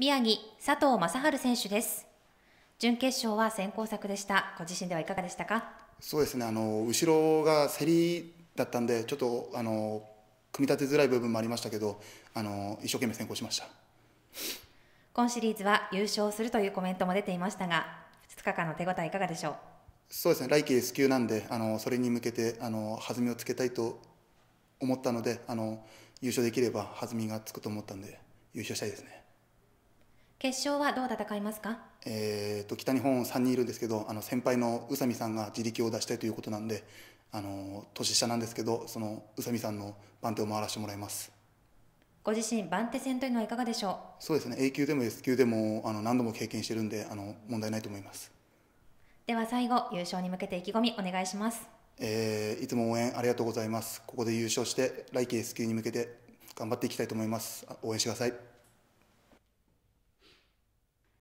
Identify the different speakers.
Speaker 1: 宮城佐藤正治選手です準決勝は先行策でしたご自身ではいかがでしたか
Speaker 2: そうですねあの後ろが競りだったんでちょっとあの組み立てづらい部分もありましたけどあの一生懸命先行しました
Speaker 1: 今シリーズは優勝するというコメントも出ていましたが2日間の手応えいかがでしょう
Speaker 2: そうですね来季 S 級なんであのそれに向けてあの弾みをつけたいと思ったのであの優勝できれば弾みがつくと思ったんで優勝したいですね
Speaker 1: 決勝はどう戦いますか、
Speaker 2: えーと、北日本3人いるんですけどあの先輩の宇佐美さんが自力を出したいということなんであの年下なんですけどその宇佐美さんの番手を回らせてもらいます
Speaker 1: ご自身番手戦というのはいかがでしょう
Speaker 2: そうですね A 級でも S 級でもあの何度も経験してるんであの問題ないと思います
Speaker 1: では最後優勝に向けて意気込みお願いします、
Speaker 2: えー、いつも応援ありがとうございますここで優勝して来季 S 級に向けて頑張っていきたいと思います応援してください